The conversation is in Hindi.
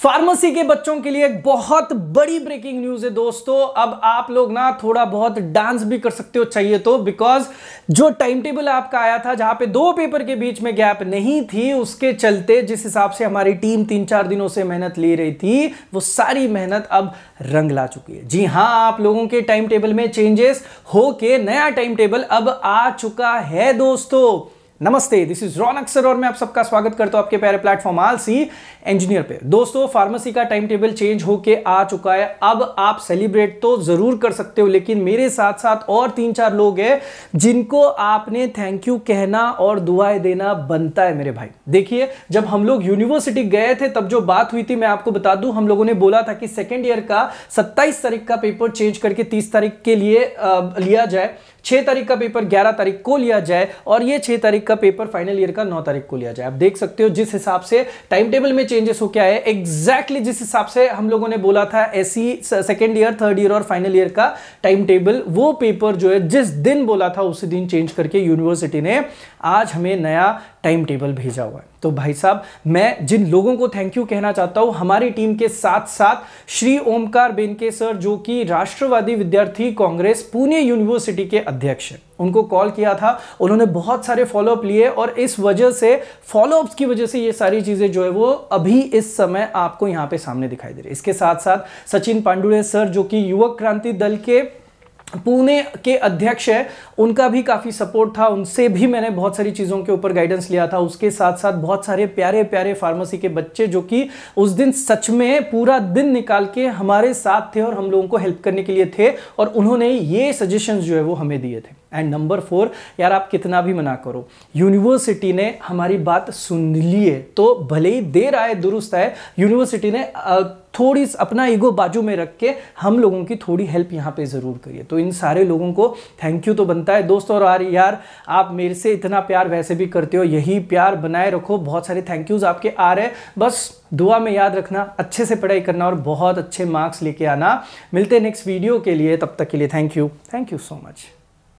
फार्मेसी के बच्चों के लिए एक बहुत बड़ी ब्रेकिंग न्यूज है दोस्तों अब आप लोग ना थोड़ा बहुत डांस भी कर सकते हो चाहिए तो बिकॉज जो टाइम टेबल आपका आया था जहां पे दो पेपर के बीच में गैप नहीं थी उसके चलते जिस हिसाब से हमारी टीम तीन चार दिनों से मेहनत ले रही थी वो सारी मेहनत अब रंग ला चुकी है जी हाँ आप लोगों के टाइम टेबल में चेंजेस होके नया टाइम टेबल अब आ चुका है दोस्तों नमस्ते दिस इज रॉन अक्सर और मैं आप सबका स्वागत करता हूं आपके प्यारे प्लेटफॉर्म आलसी इंजीनियर पे दोस्तों फार्मेसी का टाइम टेबल चेंज होके आ चुका है अब आप सेलिब्रेट तो जरूर कर सकते हो लेकिन मेरे साथ साथ और तीन चार लोग हैं जिनको आपने थैंक यू कहना और दुआएं देना बनता है मेरे भाई देखिए जब हम लोग यूनिवर्सिटी गए थे तब जो बात हुई थी मैं आपको बता दूं हम लोगों ने बोला था कि सेकेंड ईयर का सत्ताईस तारीख का पेपर चेंज करके तीस तारीख के लिए लिया जाए छह तारीख का पेपर ग्यारह तारीख को लिया जाए और ये छह तारीख का पेपर फाइनल ईयर का नौ तारीख को लिया जाए आप देख सकते हो जिस हिसाब से टाइम टेबल में चेंजेस हो क्या है एग्जैक्टली जिस हिसाब से हम लोगों ने बोला था ऐसी सेकेंड ईयर थर्ड ईयर और फाइनल ईयर का टाइम टेबल वो पेपर जो है जिस दिन बोला था उसी दिन चेंज करके यूनिवर्सिटी ने आज हमें नया टाइम टेबल भेजा हुआ है तो भाई साहब मैं जिन लोगों को थैंक यू कहना चाहता हूँ हमारी टीम के साथ साथ श्री ओमकार बेनके सर जो कि राष्ट्रवादी विद्यार्थी कांग्रेस पुणे यूनिवर्सिटी के अध्यक्ष हैं उनको कॉल किया था उन्होंने बहुत सारे फॉलोअप लिए और इस वजह से फॉलोअप्स की वजह से ये सारी चीज़ें जो है वो अभी इस समय आपको यहाँ पे सामने दिखाई दे रही है इसके साथ साथ सचिन पांडुड़े सर जो कि युवक क्रांति दल के पुणे के अध्यक्ष है उनका भी काफ़ी सपोर्ट था उनसे भी मैंने बहुत सारी चीज़ों के ऊपर गाइडेंस लिया था उसके साथ साथ बहुत सारे प्यारे प्यारे फार्मेसी के बच्चे जो कि उस दिन सच में पूरा दिन निकाल के हमारे साथ थे और हम लोगों को हेल्प करने के लिए थे और उन्होंने ये सजेशन जो है वो हमें दिए थे एंड नंबर फोर यार आप कितना भी मना करो यूनिवर्सिटी ने हमारी बात सुन ली है तो भले ही देर आए दुरुस्त आए यूनिवर्सिटी ने आ, थोड़ी अपना ईगो बाजू में रख के हम लोगों की थोड़ी हेल्प यहाँ पे ज़रूर करिए तो इन सारे लोगों को थैंक यू तो बनता है दोस्तों और यार आप मेरे से इतना प्यार वैसे भी करते हो यही प्यार बनाए रखो बहुत सारे थैंक यूज़ आपके आ रहे बस दुआ में याद रखना अच्छे से पढ़ाई करना और बहुत अच्छे मार्क्स लेके आना मिलते हैं नेक्स्ट वीडियो के लिए तब तक के लिए thank you thank you so much